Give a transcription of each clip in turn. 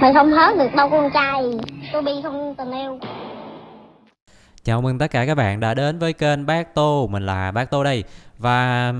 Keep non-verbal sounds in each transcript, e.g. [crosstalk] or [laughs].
mày không hết được đâu con trai Tôi bi không tình yêu Chào mừng tất cả các bạn đã đến với kênh Bác Tô Mình là Bác Tô đây Và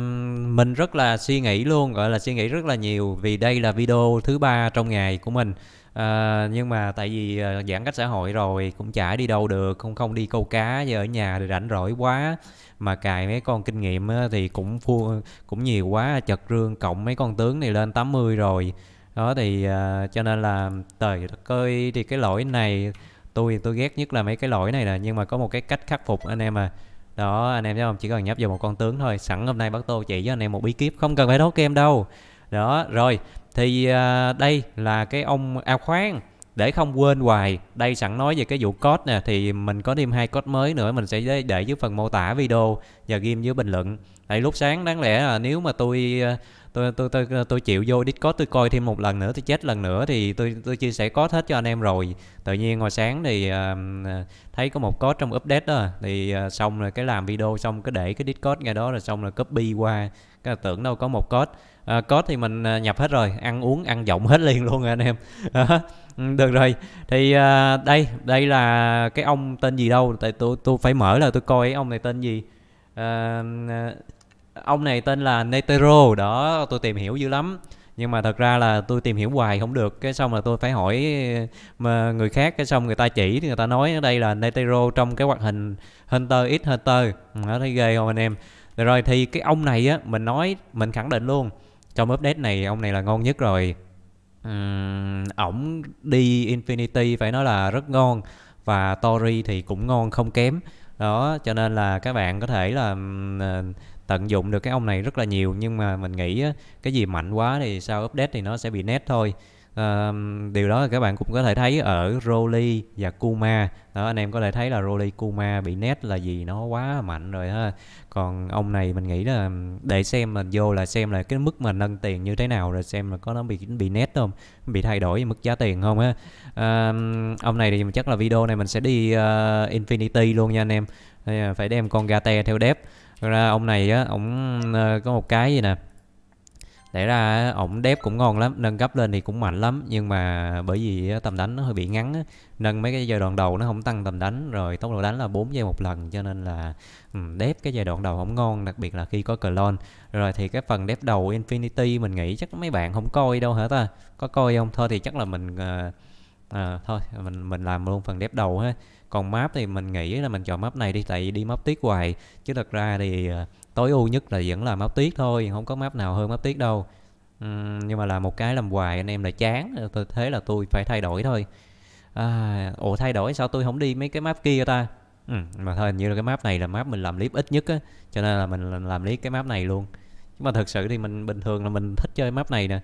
mình rất là suy nghĩ luôn Gọi là suy nghĩ rất là nhiều Vì đây là video thứ ba trong ngày của mình à, Nhưng mà tại vì ờ, giãn cách xã hội rồi Cũng chả đi đâu được Không không đi câu cá Giờ ở nhà thì rảnh rỗi quá Mà cài mấy con kinh nghiệm thì cũng phu, cũng nhiều quá Chật rương cộng mấy con tướng này lên 80 rồi đó thì uh, cho nên là trời ơi thì cái lỗi này tôi tôi ghét nhất là mấy cái lỗi này nè nhưng mà có một cái cách khắc phục anh em à đó anh em thấy không chỉ cần nhấp vào một con tướng thôi sẵn hôm nay bác tô chỉ cho anh em một bí kíp không cần phải đấu kem đâu đó rồi thì uh, đây là cái ông ao à, khoan để không quên hoài đây sẵn nói về cái vụ code nè thì mình có thêm hai code mới nữa mình sẽ để, để dưới phần mô tả video và ghim dưới bình luận tại lúc sáng đáng lẽ là nếu mà tôi à, tôi tôi tôi tôi chịu vô Discord tôi coi thêm một lần nữa tôi chết lần nữa thì tôi tôi chia sẻ code hết cho anh em rồi tự nhiên hồi sáng thì uh, thấy có một code trong update đó thì uh, xong rồi cái làm video xong cái để cái Discord ngay đó rồi xong rồi copy qua cái tưởng đâu có một code uh, code thì mình nhập hết rồi ăn uống ăn giọng hết liền luôn rồi anh em [laughs] ừ, được rồi thì uh, đây đây là cái ông tên gì đâu tại tôi tôi phải mở là tôi coi ông này tên gì uh, ông này tên là Netero đó tôi tìm hiểu dữ lắm nhưng mà thật ra là tôi tìm hiểu hoài không được cái xong là tôi phải hỏi ờ, mà người khác cái xong người ta chỉ thì người ta nói ở đây là Netero trong cái hoạt hình Hunter x Hunter ừ, nó thấy ghê không anh em rồi, rồi thì cái ông này á mình nói mình khẳng định luôn trong update này ông này là ngon nhất rồi uhm, ổng đi Infinity phải nói là rất ngon và Tori thì cũng ngon không kém đó cho nên là các bạn có thể là ờ, tận dụng được cái ông này rất là nhiều nhưng mà mình nghĩ cái gì mạnh quá thì sau update thì nó sẽ bị nét thôi Uh, điều đó các bạn cũng có thể thấy ở Rolly và Kuma đó, anh em có thể thấy là Rolly Kuma bị nét là gì nó quá mạnh rồi ha còn ông này mình nghĩ là để xem mình vô là xem là cái mức mà nâng tiền như thế nào rồi xem là có nó bị bị nét không bị thay đổi mức giá tiền không á uh, ông này thì chắc là video này mình sẽ đi uh, Infinity luôn nha anh em phải đem con gate theo đép thật ra ông này á ổng ờ, có một cái gì nè để ra ổng đép cũng ngon lắm nâng cấp lên thì cũng mạnh lắm nhưng mà bởi vì tầm đánh nó hơi bị ngắn nâng mấy cái giai đoạn đầu nó không tăng tầm đánh rồi tốc độ đánh là 4 giây một lần cho nên là đép cái giai đoạn đầu không ngon đặc biệt là khi có clone rồi thì cái phần đép đầu infinity mình nghĩ chắc mấy bạn không coi đâu hả ta có coi không thôi thì chắc là mình uh, à, thôi mình mình làm luôn phần đép đầu ha còn map thì mình nghĩ là mình chọn map này đi tại vì đi map tiết hoài chứ thật ra thì ờ, tối ưu nhất là vẫn là map tiết thôi không có map nào hơn map tiết đâu uhm, nhưng mà là một cái làm hoài anh em là chán ờ, thế là tôi phải thay đổi thôi à, ủa thay đổi sao tôi không đi mấy cái map kia ta ừ, mà thôi hình như là cái map này là map mình làm clip ít nhất á cho nên là mình làm clip cái map này luôn nhưng mà thực sự thì mình bình thường là mình thích chơi map này nè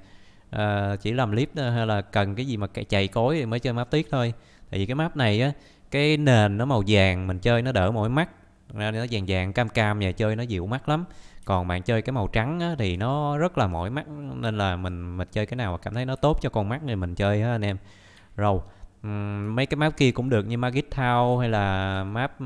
à, chỉ làm clip hay là cần cái gì mà chạy cối thì mới chơi map tiết thôi tại vì cái map này á cái nền nó màu vàng mình chơi nó đỡ mỏi mắt ra nó vàng vàng cam cam nhà chơi nó dịu mắt lắm còn bạn chơi cái màu trắng á, thì nó rất là mỏi mắt nên là mình mình chơi cái nào mà cảm thấy nó tốt cho con mắt thì mình chơi á anh em rồi um, mấy cái map kia cũng được như Magic Town hay là map uh,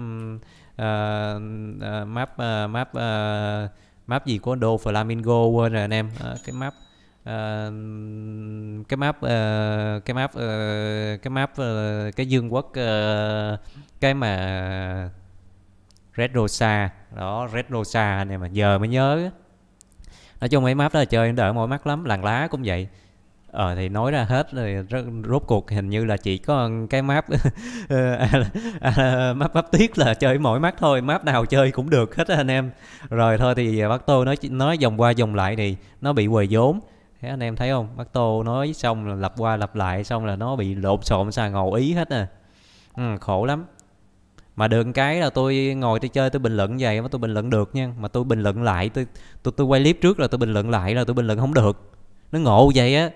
uh, map uh, map uh, map gì của Đô Flamingo quên rồi anh em uh, cái map uh, cái map uh, cái map uh, cái map uh, cái dương quốc uh, cái mà Red Rosa đó Red Rosa này mà giờ mới nhớ nói chung mấy map đó là chơi đỡ đợi mỗi mắt lắm làng lá cũng vậy ờ thì nói ra hết rồi rất, rốt cuộc hình như là chỉ có cái map [laughs] à, à, map map tiết là chơi mỗi mắt thôi map nào chơi cũng được hết anh em rồi thôi thì bắt tôi nói nói vòng qua vòng lại thì nó bị quầy vốn thế anh em thấy không bắt tô nói xong là lặp qua lặp lại xong là nó bị lộn xộn xà ngầu ý hết nè ừ, khổ lắm mà được cái là tôi ngồi tôi chơi tôi bình luận vậy mà tôi bình luận được nha mà tôi bình luận lại tôi tôi tôi quay clip trước là tôi bình luận lại là tôi bình luận không được nó ngộ vậy á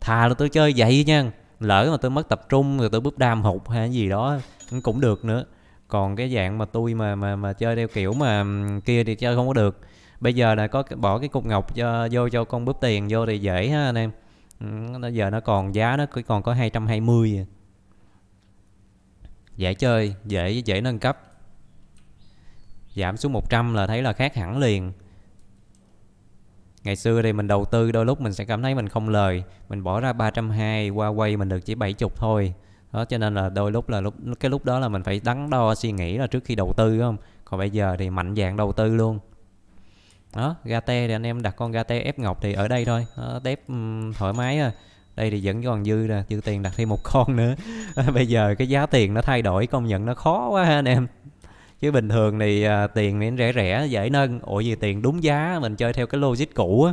thà là tôi chơi vậy nha lỡ mà tôi mất tập trung rồi tôi búp đam hụt hay gì đó cũng được nữa còn cái dạng mà tôi mà mà mà chơi theo kiểu mà kia thì chơi không có được bây giờ là có bỏ cái cục ngọc cho, ờ, vô cho con bóp tiền vô thì dễ ha anh em ừ, nó giờ nó còn giá nó còn có 220 à. dễ chơi dễ dễ nâng cấp giảm xuống 100 là thấy là khác hẳn liền ngày xưa thì mình đầu tư đôi lúc mình sẽ cảm thấy mình không lời mình bỏ ra 320 qua quay mình được chỉ 70 thôi đó cho nên là đôi lúc là lúc cái lúc đó là mình phải đắn đo suy nghĩ là trước khi đầu tư không còn bây giờ thì mạnh dạng đầu tư luôn đó gate thì anh em đặt con gate ép ngọc thì ở đây thôi đó, tép um, thoải mái thôi à. đây thì vẫn còn dư là dư tiền đặt thêm một con nữa [laughs] bây giờ cái giá tiền nó thay đổi công nhận nó khó quá ha anh em chứ bình thường thì à, tiền thì rẻ rẻ dễ nâng ủa gì tiền đúng giá mình chơi theo cái logic cũ á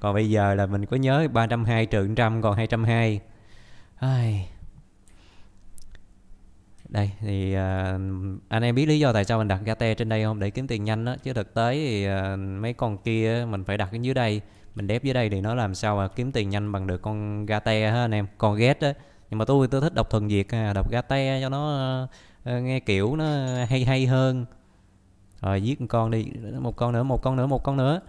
còn bây giờ là mình có nhớ 320 trừ trăm còn 220 Ai, đây thì uh, anh em biết lý do tại sao mình đặt gate trên đây không để kiếm tiền nhanh đó chứ thực tế thì uh, mấy con kia mình phải đặt ở dưới đây mình đép dưới đây thì nó làm sao mà kiếm tiền nhanh bằng được con gate ha anh em con ghét á nhưng mà tôi tôi thích đọc thuần việt đọc gate cho nó uh, nghe kiểu nó hay hay hơn rồi giết một con đi một con nữa một con nữa một con nữa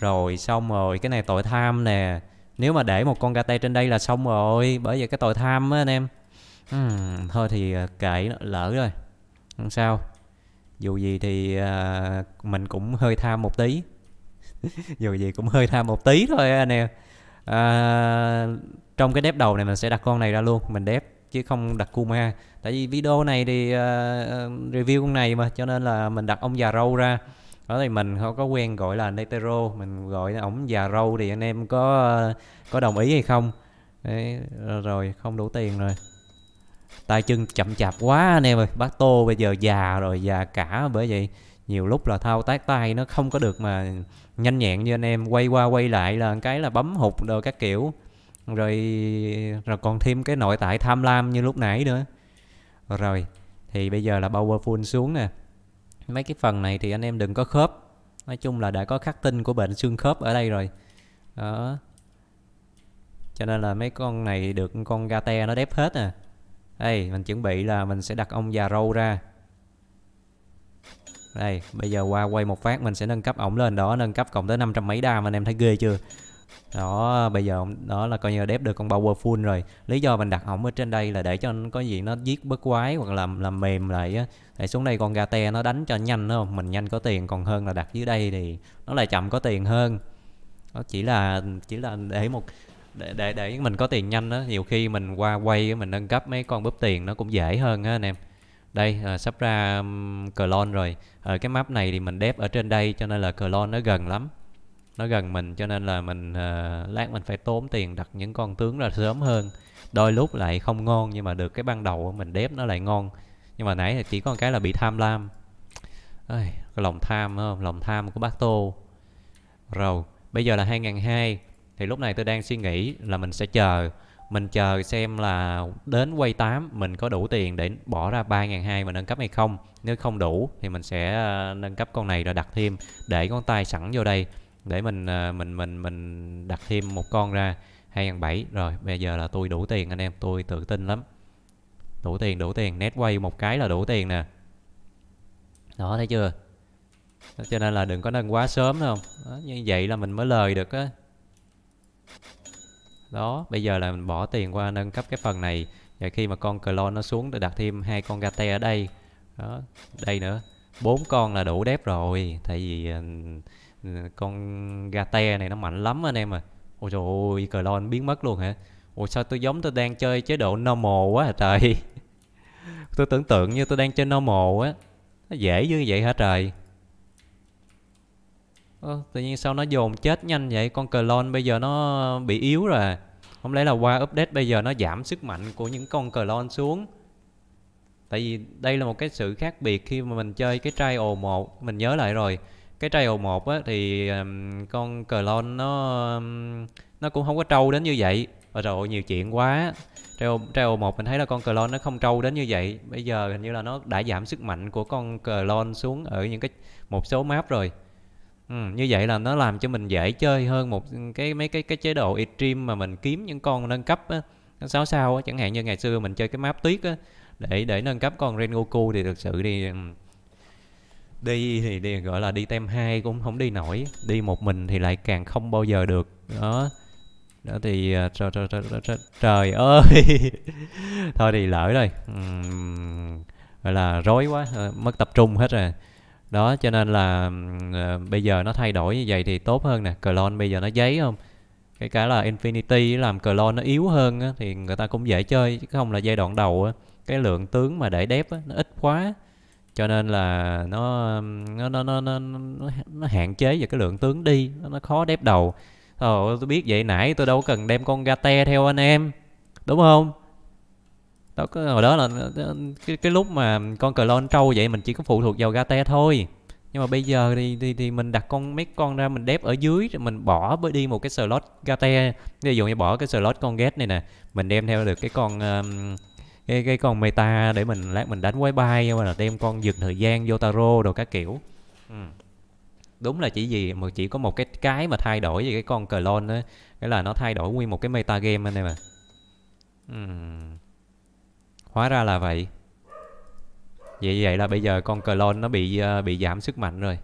rồi xong rồi cái này tội tham nè nếu mà để một con gate trên đây là xong rồi bởi vì cái tội tham á anh em uhm, thôi thì ờ, kệ lỡ rồi không sao dù gì thì uh, mình cũng hơi tham một tí [laughs] dù gì cũng hơi tham một tí thôi anh em à, trong cái đép đầu này mình sẽ đặt con này ra luôn mình đép chứ không đặt kuma tại vì video này thì uh, review con này mà cho nên là mình đặt ông già râu ra đó thì mình không có quen gọi là netero mình gọi là ổng già râu thì anh em có có đồng ý hay không Đấy, rồi không đủ tiền rồi tay chân chậm chạp quá anh em ơi bác tô bây giờ già rồi già cả bởi vậy nhiều lúc là thao tác tay nó không có được mà nhanh nhẹn như anh em quay qua quay lại là cái là bấm hụt rồi các kiểu rồi rồi còn thêm cái nội tại tham lam như lúc nãy nữa rồi thì bây giờ là powerful xuống nè mấy cái phần này thì anh em đừng có khớp nói chung là đã có khắc tinh của bệnh xương khớp ở đây rồi đó cho nên là mấy con này được con gate nó đép hết à đây mình chuẩn bị là mình sẽ đặt ông già râu ra đây bây giờ qua quay một phát mình sẽ nâng cấp ổng lên đó nâng cấp cộng tới 500 mấy đam anh em thấy ghê chưa đó bây giờ đó là coi như là đép được con full rồi lý do mình đặt ổng ở trên đây là để cho nó có gì nó giết bất quái hoặc là làm mềm lại á tại xuống đây con gà te nó đánh cho nhanh đúng không mình nhanh có tiền còn hơn là đặt dưới đây thì nó lại chậm có tiền hơn nó chỉ là chỉ là để một để để để mình có tiền nhanh đó nhiều khi mình qua quay mình nâng cấp mấy con bóp tiền nó cũng dễ hơn á anh em đây à, sắp ra um, clone rồi ở ờ, cái map này thì mình đép ở trên đây cho nên là clone nó gần lắm nó gần mình cho nên là mình uh, lát mình phải tốn tiền đặt những con tướng ra sớm hơn đôi lúc lại không ngon nhưng mà được cái ban đầu mình đép nó lại ngon nhưng mà nãy thì chỉ có cái là bị tham lam Ây, lòng tham không lòng tham của bác tô rồi bây giờ là hai hai thì lúc này tôi đang suy nghĩ là mình sẽ chờ mình chờ xem là đến quay 8 mình có đủ tiền để bỏ ra 3.200 mà nâng cấp hay không nếu không đủ thì mình sẽ ờ, nâng cấp con này rồi đặt thêm để con tay sẵn vô đây để mình ờ, mình mình mình đặt thêm một con ra 2.7 rồi bây giờ là tôi đủ tiền anh em tôi tự tin lắm đủ tiền đủ tiền nét quay một cái là đủ tiền nè đó thấy chưa cho nên là đừng có nâng quá sớm không đó, như vậy là mình mới lời được á đó bây giờ là mình bỏ tiền qua nâng cấp cái phần này và khi mà con clone nó xuống để đặt thêm hai con gate ở đây đó đây nữa bốn con là đủ đẹp rồi tại vì ừ, ừ, con gate này nó mạnh lắm anh em à ôi trời ơi clone biến mất luôn hả ôi sao tôi giống tôi đang chơi chế độ normal quá à trời [laughs] tôi tưởng tượng như tôi đang chơi normal á nó dễ như vậy hả trời tự nhiên sao nó dồn chết nhanh vậy? Con clone bây giờ nó bị yếu rồi Không lẽ là qua update bây giờ nó giảm sức mạnh của những con clone xuống? Tại vì đây là một cái sự khác biệt khi mà mình chơi cái trial 1, mình nhớ lại rồi. Cái trial 1 á thì um, con clone nó um, nó cũng không có trâu đến như vậy. Và rồi nhiều chuyện quá. Trial, trial 1 mình thấy là con clone nó không trâu đến như vậy. Bây giờ hình như là nó đã giảm sức mạnh của con clone xuống ở những cái một số map rồi như vậy là nó làm cho mình dễ chơi hơn một cái mấy cái cái chế độ extreme mà mình kiếm những con nâng cấp á, sáu sao á, chẳng hạn như ngày xưa mình chơi cái map tuyết á, để để nâng cấp con Rengoku thì thực sự đi đi thì đi, gọi là đi tem 2 cũng không đi nổi, đi một mình thì lại càng không bao giờ được. Đó. Đó thì trời, trời, trời, trời, trời ơi. Thôi thì lỡ rồi. Uhm, gọi là rối quá, mất tập trung hết rồi đó cho nên là uh, bây giờ nó thay đổi như vậy thì tốt hơn nè clone bây giờ nó giấy không cái cái là infinity làm clone nó yếu hơn á, thì người ta cũng dễ chơi chứ không là giai đoạn đầu á, cái lượng tướng mà để đép á, nó ít quá cho nên là nó nó nó nó nó, nó, hạn chế về cái lượng tướng đi nó khó đép đầu Ồ, tôi biết vậy nãy tôi đâu cần đem con gate theo anh em đúng không đó có hồi đó là cái, cái lúc mà con cờ lon trâu vậy mình chỉ có phụ thuộc vào gate thôi nhưng mà bây giờ thì, thì thì mình đặt con mấy con ra mình đép ở dưới rồi mình bỏ đi một cái slot gate ví dụ như bỏ cái slot con ghét này nè mình đem theo được cái con um, cái cái con meta để mình lát mình đánh quái bay mà là đem con dừng thời gian vô taro đồ các kiểu ừ. đúng là chỉ gì mà chỉ có một cái cái mà thay đổi về cái con clone đó cái là nó thay đổi nguyên một cái meta game anh em à ừ. Hóa ra là vậy. Vậy vậy là bây giờ con clone nó bị uh, bị giảm sức mạnh rồi.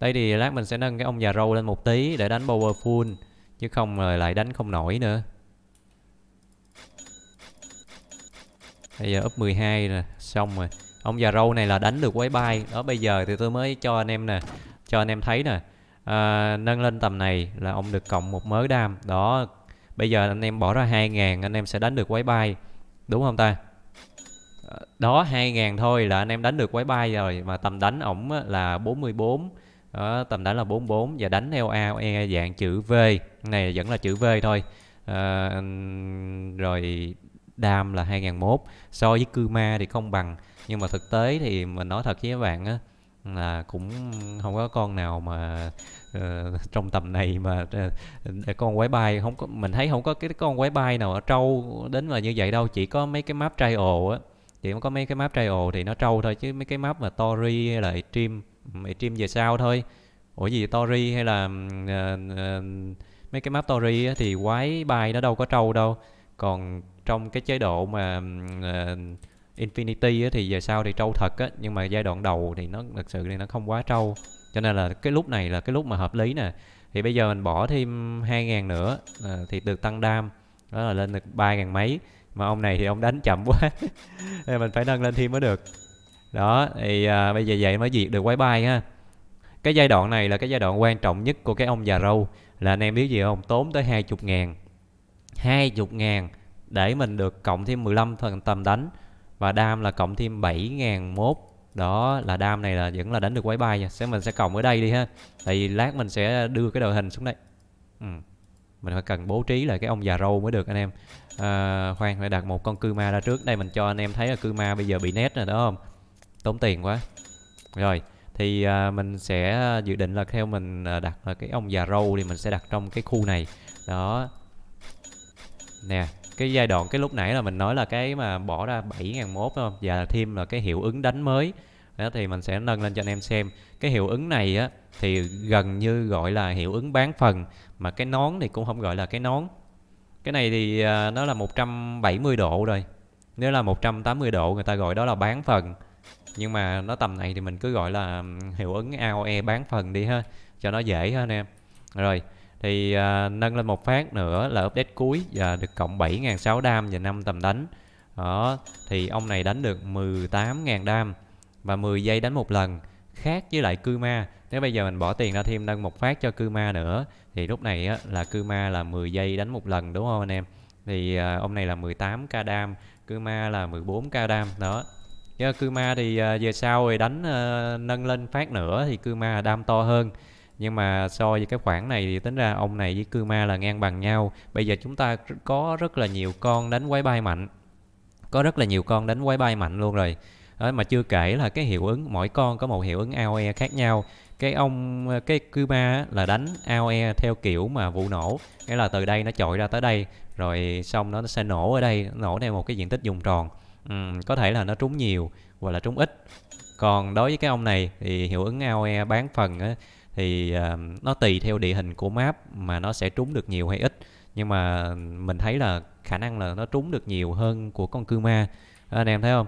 Đây thì lát mình sẽ nâng cái ông già râu lên một tí để đánh powerful chứ không rồi lại đánh không nổi nữa. Bây giờ up 12 rồi, xong rồi. Ông già râu này là đánh được quái bay. Đó bây giờ thì tôi mới cho anh em nè, cho anh em thấy nè. À, nâng lên tầm này là ông được cộng một mớ đam. Đó. Bây giờ anh em bỏ ra 2000 anh em sẽ đánh được quái bay. Đúng không ta? đó 2.000 thôi là anh em đánh được quái bay rồi mà tầm đánh ổng là 44 đó, tầm đánh là 44 và đánh LA e dạng chữ V này vẫn là chữ V thôi à, rồi đam là 2001 so với cư ma thì không bằng nhưng mà thực tế thì mình nói thật với các bạn á, là cũng không có con nào mà uh, trong tầm này mà uh, con quái bay không có mình thấy không có cái con quái bay nào ở trâu đến là như vậy đâu chỉ có mấy cái map trial á chỉ có mấy cái map trial thì nó trâu thôi chứ mấy cái map mà tori hay là stream stream về sau thôi ủa gì tori hay là uh, uh, mấy cái map tori thì quái bay nó đâu có trâu đâu còn trong cái chế độ mà uh, Infinity thì về sau thì trâu thật á nhưng mà giai đoạn đầu thì nó thật sự thì nó không quá trâu cho nên là cái lúc này là cái lúc mà hợp lý nè thì bây giờ mình bỏ thêm 2.000 nữa à, thì được tăng đam đó là lên được 3.000 mấy mà ông này thì ông đánh chậm quá [laughs] nên mình phải nâng lên thêm mới được đó thì à, bây giờ vậy mới diệt được quái bay ha cái giai đoạn này là cái giai đoạn quan trọng nhất của cái ông già râu là anh em biết gì không tốn tới 20 ngàn 20 ngàn để mình được cộng thêm 15 phần tầm đánh và đam là cộng thêm 7 ngàn mốt đó là đam này là vẫn là đánh được quái bay nha sẽ mình sẽ cộng ở đây đi ha tại vì lát mình sẽ đưa cái đội hình xuống đây ừ mình phải cần bố trí lại cái ông già râu mới được anh em à, khoan phải đặt một con cư ma ra trước đây mình cho anh em thấy là cư ma bây giờ bị nét rồi đó không tốn tiền quá rồi thì à, mình sẽ dự định là theo mình à, đặt là cái ông già râu thì mình sẽ đặt trong cái khu này đó nè cái giai đoạn cái lúc nãy là mình nói là cái mà bỏ ra 7001 không và dạ, thêm là cái hiệu ứng đánh mới đó thì mình sẽ nâng lên cho anh em xem cái hiệu ứng này á thì gần như gọi là hiệu ứng bán phần mà cái nón thì cũng không gọi là cái nón cái này thì à, nó là 170 độ rồi nếu là 180 độ người ta gọi đó là bán phần nhưng mà nó tầm này thì mình cứ gọi là hiệu ứng AOE bán phần đi ha cho nó dễ ha anh em rồi thì à, nâng lên một phát nữa là update cuối và được cộng 7.600 và 5 tầm đánh đó thì ông này đánh được 18.000 đam và 10 giây đánh một lần khác với lại cư ma nếu bây giờ mình bỏ tiền ra thêm nâng một phát cho cư ma nữa thì lúc này á, là cư ma là 10 giây đánh một lần đúng không anh em thì à, ông này là 18 k đam cư ma là 14 k đam đó yeah, cư ma thì à, về sau thì đánh à, nâng lên phát nữa thì cư ma đam to hơn nhưng mà so với cái khoản này thì tính ra ông này với cư ma là ngang bằng nhau bây giờ chúng ta có rất là nhiều con đánh quái bay mạnh có rất là nhiều con đánh quái bay mạnh luôn rồi đó, mà chưa kể là cái hiệu ứng mỗi con có một hiệu ứng AOE khác nhau cái ông cái Cuba là đánh AOE theo kiểu mà vụ nổ nghĩa là từ đây nó chọi ra tới đây rồi xong nó sẽ nổ ở đây nổ theo một cái diện tích vùng tròn ừ, có thể là nó trúng nhiều hoặc là trúng ít còn đối với cái ông này thì hiệu ứng AOE bán phần á, thì uh, nó tùy theo địa hình của map mà nó sẽ trúng được nhiều hay ít nhưng mà mình thấy là khả năng là nó trúng được nhiều hơn của con ma anh em thấy không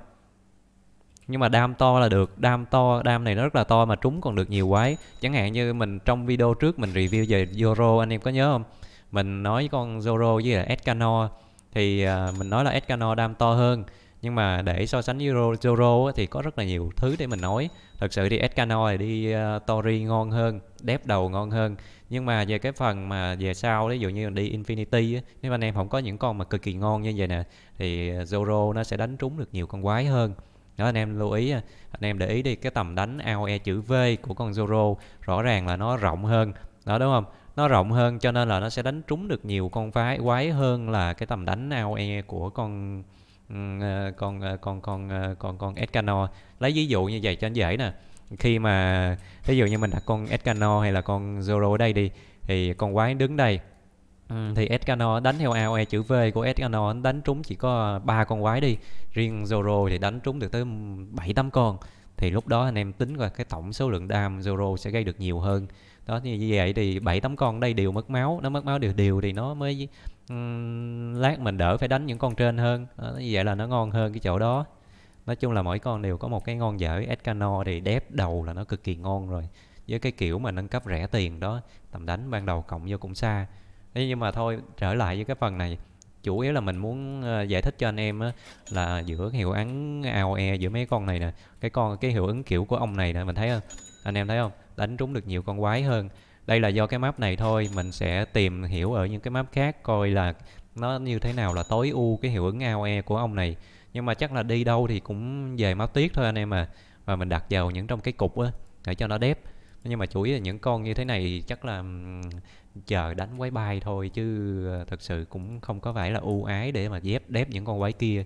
nhưng mà đam to là được đam to đam này nó rất là to mà trúng còn được nhiều quái chẳng hạn như mình trong video trước mình review về Zoro anh em có nhớ không mình nói con Zoro với là Escanor thì uh, mình nói là Escanor đam to hơn nhưng mà để so sánh với Zoro thì có rất là nhiều thứ để mình nói thật sự thì Escanor thì đi uh, à, Tori ngon hơn đép đầu ngon hơn nhưng mà về cái phần mà về sau ví dụ như đi Infinity nếu anh em không có những con mà cực kỳ ngon như vậy nè thì Zoro nó sẽ đánh trúng được nhiều con quái hơn đó anh em lưu ý à, anh em để ý đi cái tầm đánh AOE chữ V của con Zoro rõ ràng là nó rộng hơn đó đúng không nó rộng hơn cho nên là nó sẽ đánh trúng được nhiều con phái quái hơn là cái tầm đánh AOE của con à, à, con con con con con Escanor lấy ví dụ như vậy cho anh dễ nè khi mà ví dụ như mình đặt con Escanor hay là con Zoro ở đây đi thì con quái đứng đây Ừ, thì Escano đánh theo AOE chữ V của Escano đánh trúng chỉ có ba con quái đi riêng Zoro thì đánh trúng được tới 7 8 con thì lúc đó anh em tính coi cái tổng số lượng đam Zoro sẽ gây được nhiều hơn đó như vậy thì bảy tám con đây đều mất máu nó mất máu đều đều thì nó mới lát mình đỡ phải đánh những con trên hơn đó, như vậy là nó ngon hơn cái chỗ đó nói chung là mỗi con đều có một cái ngon dở Escano thì đép đầu là nó cực kỳ ngon rồi với cái kiểu mà nâng cấp rẻ tiền đó tầm đánh ban đầu cộng vô cũng xa nhưng mà thôi trở lại với cái phần này chủ yếu là mình muốn ờ, giải thích cho anh em á, là giữa hiệu ứng AOE giữa mấy con này nè cái con cái hiệu ứng kiểu của ông này nè mình thấy không anh em thấy không đánh trúng được nhiều con quái hơn đây là do cái map này thôi mình sẽ tìm hiểu ở những cái map khác coi là nó như thế nào là tối ưu cái hiệu ứng AOE của ông này nhưng mà chắc là đi đâu thì cũng về máu tiết thôi anh em à và mình đặt vào những trong cái cục á để cho nó đẹp nhưng mà chủ yếu là những con như thế này chắc là chờ đánh quái bay thôi chứ ờ, thật sự cũng không có phải là ưu ái để mà dép đép những con quái kia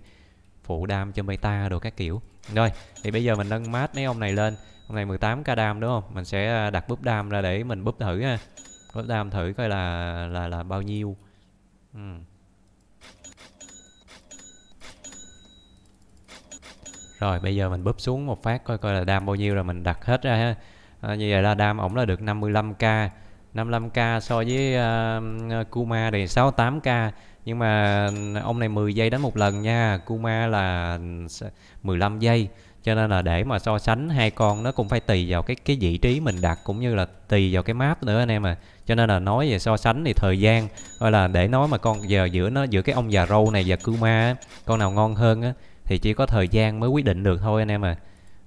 phụ đam cho meta đồ các kiểu rồi thì bây giờ mình nâng mát mấy ông này lên hôm nay 18k đam đúng không mình sẽ ờ, đặt búp đam ra để mình búp thử ha búp đam thử coi là là là bao nhiêu ừ. rồi bây giờ mình búp xuống một phát coi coi là đam bao nhiêu rồi mình đặt hết ra ha à, như vậy là đam ổng là được 55k 55k so với uh, Kuma thì 68k nhưng mà ông này 10 giây đánh một lần nha Kuma là 15 giây cho nên là để mà so sánh hai con nó cũng phải tùy vào cái cái vị trí mình đặt cũng như là tùy vào cái map nữa anh em à cho nên là nói về so sánh thì thời gian gọi là để nói mà con giờ giữa nó giữa cái ông già râu này và Kuma con nào ngon hơn á thì chỉ có thời gian mới quyết định được thôi anh em à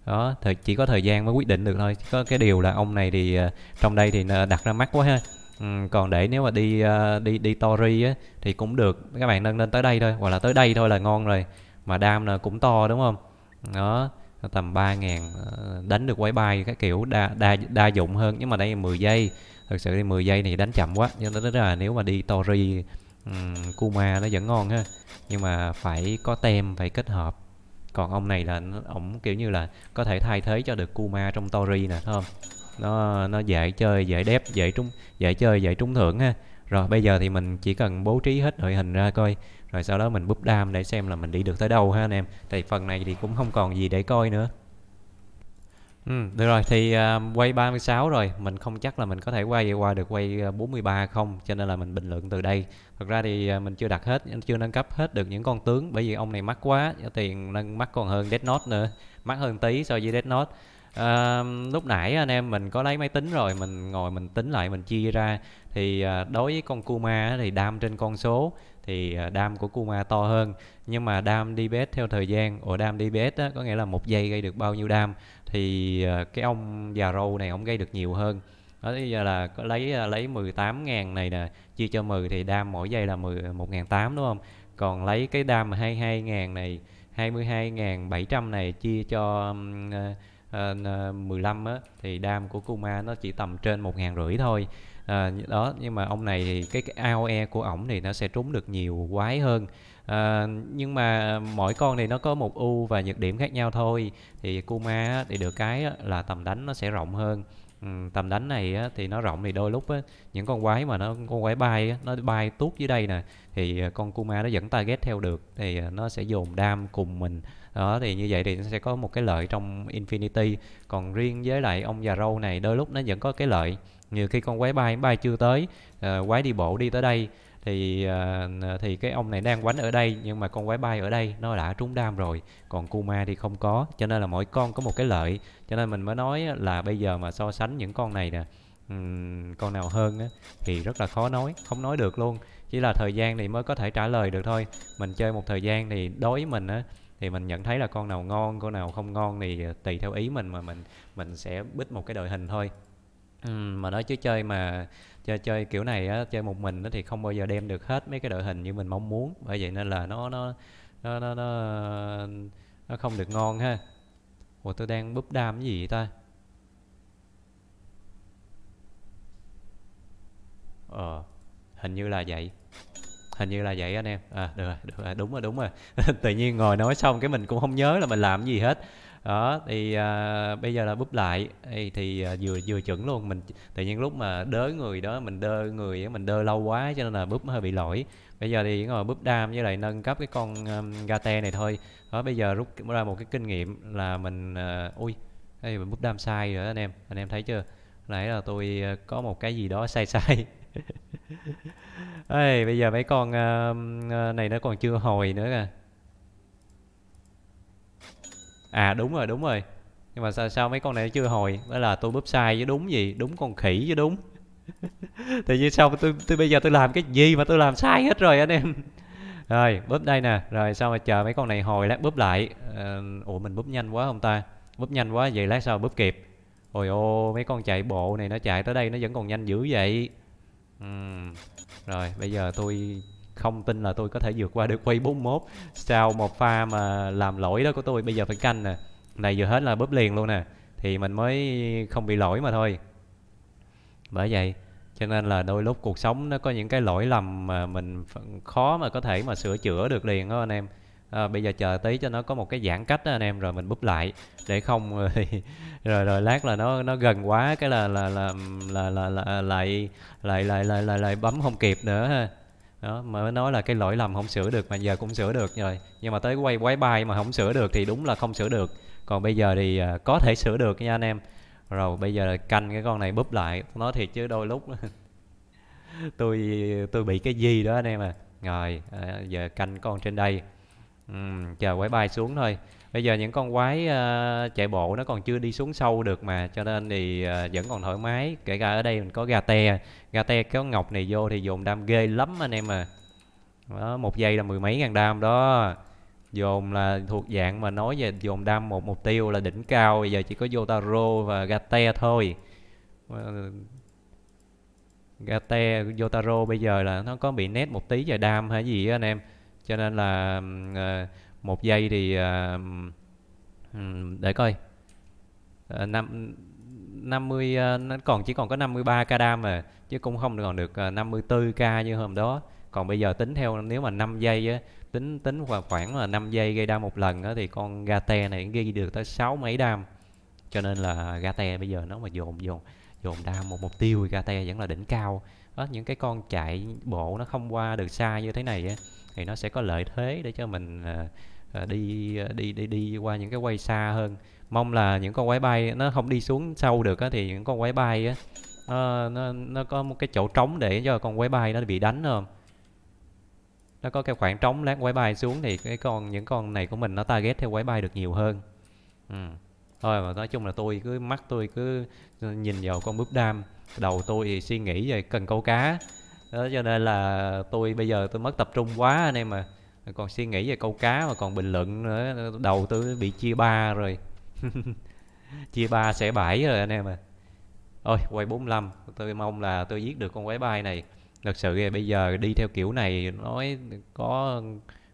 đó thời, chỉ có thời gian mới quyết định được thôi có cái điều là ông này thì ờ, trong đây thì đặt ra mắt quá ha Ừ, còn để nếu mà đi ờ, đi đi tori á thì cũng được các bạn nâng lên tới đây thôi hoặc là tới đây thôi là ngon rồi mà đam là cũng to đúng không đó tầm 3 ngàn ờ, đánh được quái bay các kiểu đa, đa đa dụng hơn nhưng mà đây 10 giây thực sự thì 10 giây này đánh chậm quá cho nên là nếu mà đi tori um, Kuma nó vẫn ngon ha nhưng mà phải có tem phải kết hợp còn ông này là ổng kiểu như là có thể thay thế cho được Kuma trong Tori nè thấy không nó nó dễ chơi dễ đép dễ trúng dễ chơi dễ trúng thưởng ha rồi bây giờ thì mình chỉ cần bố trí hết đội hình ra coi rồi sau đó mình búp đam để xem là mình đi được tới đâu ha anh em thì phần này thì cũng không còn gì để coi nữa Ừ, được rồi thì uh, quay 36 rồi, mình không chắc là mình có thể quay vậy qua được quay 43 à, không, cho nên là mình bình luận từ đây. Thật ra thì uh, mình chưa đặt hết, chưa nâng cấp hết được những con tướng bởi vì ông này mắc quá, tiền nâng mắc còn hơn Death Note nữa, mắc hơn tí so với Death Note. Uh, lúc nãy anh em mình có lấy máy tính rồi, mình ngồi mình tính lại mình chia ra thì uh, đối với con Kuma thì đam trên con số thì đam của Kuma to hơn nhưng mà đam DPS theo thời gian, ủa đam DPS đó, có nghĩa là một giây gây được bao nhiêu đam thì ờ, cái ông già râu này ông gây được nhiều hơn đó bây giờ là có lấy ờ, lấy 18 ngàn này nè chia cho 10 thì đam mỗi giây là 10 1 ngàn 8 đúng không còn lấy cái đam 22 ngàn này 22 ngàn 700 này chia cho uh, uh, 15 á, thì đam của Kuma nó chỉ tầm trên 1 ngàn rưỡi thôi à, đó nhưng mà ông này thì cái, cái AOE của ổng thì nó sẽ trúng được nhiều quái hơn à, nhưng mà mỗi con này nó có một ưu và nhược điểm khác nhau thôi thì kuma thì được cái là tầm đánh nó sẽ rộng hơn ừ, tầm đánh này thì nó rộng thì đôi lúc những con quái mà nó con quái bay nó bay tuốt dưới đây nè thì ờ, con kuma nó vẫn target theo được thì ờ, nó sẽ dồn đam cùng mình đó thì như vậy thì nó sẽ có một cái lợi trong infinity còn riêng với lại ông già râu này đôi lúc nó vẫn có cái lợi như khi con quái bay bay chưa tới quái đi bộ đi tới đây thì uh, thì cái ông này đang quánh ở đây nhưng mà con quái bay ở đây nó đã trúng đam rồi còn kuma thì không có cho nên là mỗi con có một cái lợi cho nên mình mới nói là bây giờ mà so sánh những con này nè um, con nào hơn á, thì rất là khó nói không nói được luôn chỉ là thời gian thì mới có thể trả lời được thôi mình chơi một thời gian thì đối với mình á thì mình nhận thấy là con nào ngon con nào không ngon thì à, tùy theo ý mình mà mình mình sẽ bích một cái đội hình thôi ừ, mà nói chứ chơi mà chơi chơi kiểu này á, chơi một mình á, thì không bao giờ đem được hết mấy cái đội hình như mình mong muốn bởi vậy nên là nó nó nó nó nó, nó không được ngon ha ủa tôi đang búp đam cái gì vậy ta ờ hình như là vậy hình như là vậy anh em à được rồi, được rồi đúng rồi đúng rồi [laughs] tự nhiên ngồi nói xong cái mình cũng không nhớ là mình làm gì hết đó thì à, bây giờ là búp lại thì, thì à, vừa vừa chuẩn luôn mình tự nhiên lúc mà đớ người đó mình đơ người mình đơ lâu quá cho nên là búp hơi bị lỗi bây giờ thì ngồi búp đam với lại nâng cấp cái con um, gate này thôi đó bây giờ rút ra một cái kinh nghiệm là mình uh, ui đây mình búp đam sai rồi anh em anh em thấy chưa nãy là tôi uh, có một cái gì đó sai sai [laughs] Ê, bây giờ mấy con uh, này nó còn chưa hồi nữa kìa à đúng rồi đúng rồi nhưng mà sao sao mấy con này nó chưa hồi đó là tôi bóp sai chứ đúng gì đúng con khỉ chứ đúng thì như sau tôi, tôi bây giờ tôi làm cái gì mà tôi làm sai hết rồi anh em [laughs] rồi bóp đây nè rồi sao mà chờ mấy con này hồi lát bóp lại ờ, ủa mình bóp nhanh quá không ta bóp nhanh quá vậy lát sao bóp kịp ôi ô mấy con chạy bộ này nó chạy tới đây nó vẫn còn nhanh dữ vậy uhm. rồi bây giờ tôi không tin là tôi có thể vượt qua được quay 41 sau một pha mà làm lỗi đó của tôi bây giờ phải canh nè này vừa hết là bóp liền luôn nè thì mình mới không bị lỗi mà thôi bởi vậy cho nên là đôi lúc cuộc sống nó có những cái lỗi lầm mà mình khó mà có thể mà sửa chữa được liền đó anh em à, bây giờ chờ tí cho nó có một cái giãn cách đó anh em rồi mình búp lại để không [laughs] rồi rồi lát là nó nó gần quá cái là là là là là, là lại lại lại lại lại, lại bấm không kịp nữa ha đó mà mới nói là cái lỗi lầm không sửa được mà giờ cũng sửa được rồi nhưng mà tới quay quái bay mà không sửa được thì đúng là không sửa được còn bây giờ thì uh, có thể sửa được nha anh em rồi bây giờ canh cái con này búp lại nó thiệt chứ đôi lúc [laughs] tôi tôi bị cái gì đó anh em à rồi à, giờ canh con trên đây uhm, chờ quái bay xuống thôi bây giờ những con quái uh, chạy bộ nó còn chưa đi xuống sâu được mà cho nên thì uh, vẫn còn thoải mái kể cả ở đây mình có gà te gà te kéo ngọc này vô thì dồn đam ghê lắm anh em à đó, một giây là mười mấy ngàn đam đó dồn là thuộc dạng mà nói về dồn đam một mục tiêu là đỉnh cao bây giờ chỉ có Yotaro và gà te thôi ờ, Gate Yotaro bây giờ là nó có bị nét một tí về đam hay gì anh em cho nên là uh, một giây thì uh, để coi ờ, năm 50 ờ, nó còn chỉ còn có 53 k đam mà chứ cũng không còn được 54 k như hôm đó còn bây giờ tính theo nếu mà 5 giây á, tính tính vào khoảng là 5 giây gây đam một lần á, thì con gate này ghi được tới sáu mấy đam cho nên là gate bây giờ nó mà dồn dồn dồn đam một mục tiêu thì gate vẫn là đỉnh cao đó, những cái con chạy bộ nó không qua được xa như thế này á, thì nó sẽ có lợi thế để cho mình uh, đi ờ, đi đi đi qua những cái quay xa hơn mong là những con quái bay nó không đi xuống sâu được á, thì những con quái bay á, nó, nó nó có một cái chỗ trống để cho con quái bay nó bị đánh không nó có cái khoảng trống lát quái bay xuống thì cái con những con này của mình nó target theo quái bay được nhiều hơn ừ. thôi mà nói chung là tôi cứ mắt tôi cứ nhìn vào con búp đam đầu tôi thì suy nghĩ về cần câu cá đó cho nên là tôi bây giờ tôi mất tập trung quá anh em mà còn suy nghĩ về câu cá mà còn bình luận nữa đầu tôi bị chia ba rồi [laughs] chia ba sẽ bảy rồi anh em à ôi quay 45 tôi mong là tôi giết được con quái bay này thật sự bây giờ đi theo kiểu này nói có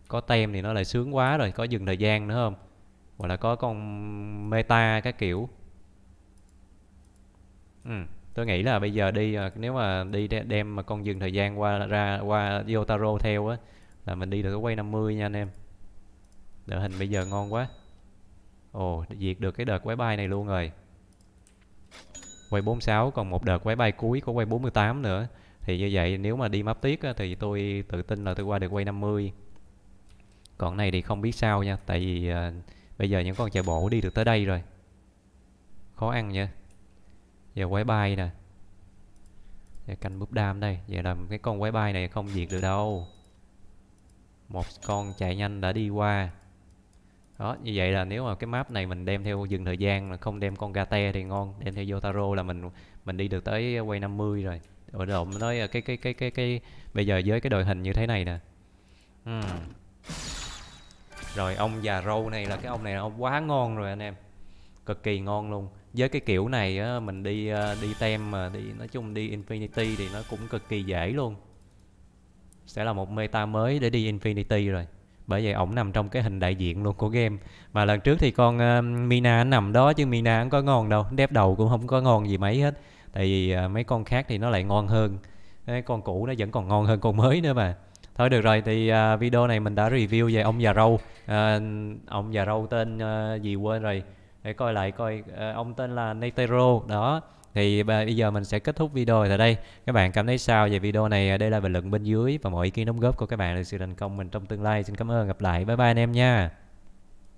có tem thì nó lại sướng quá rồi có dừng thời gian nữa không hoặc là có con meta các kiểu ừ tôi nghĩ là bây giờ đi ờ, nếu mà đi đem mà con dừng thời gian qua ra qua Yotaro theo á là mình đi được cái quay 50 nha anh em đội hình bây giờ ngon quá ồ diệt được cái đợt quái bay này luôn rồi quay 46 còn một đợt quái bay cuối có quay 48 nữa thì như vậy nếu mà đi map tiết á, thì tôi tự tin là tôi qua được quay 50 còn này thì không biết sao nha tại vì uh, bây giờ những con chạy bộ đi được tới đây rồi khó ăn nha giờ quái bay nè giờ canh búp đam đây giờ làm cái con quái bay này không diệt được đâu một con chạy nhanh đã đi qua đó như vậy là nếu mà cái map này mình đem theo dừng thời gian là không đem con gate thì ngon đem theo Yotaro là mình mình đi được tới quay 50 rồi ở động nói ờ, cái cái cái cái cái bây giờ với cái đội hình như thế này nè uhm. rồi ông già râu này là cái ông này là ông quá ngon rồi anh em cực kỳ ngon luôn với cái kiểu này á, mình đi ờ, đi tem mà đi nói chung đi infinity thì nó cũng cực kỳ dễ luôn sẽ là một meta mới để đi infinity rồi bởi vậy ổng nằm trong cái hình đại diện luôn của game mà lần trước thì con uh, mina nằm đó chứ mina không có ngon đâu đép đầu cũng không có ngon gì mấy hết tại vì uh, mấy con khác thì nó lại ngon hơn cái con cũ nó vẫn còn ngon hơn con mới nữa mà thôi được rồi thì uh, video này mình đã review về ông già râu uh, ông già râu tên uh, gì quên rồi để coi lại coi ờ, ông tên là Netero đó thì bây giờ mình sẽ kết thúc video tại đây các bạn cảm thấy sao về video này đây là bình luận bên dưới và mọi ý kiến đóng góp của các bạn là sự thành công mình trong tương lai xin cảm ơn gặp lại bye bye anh em nha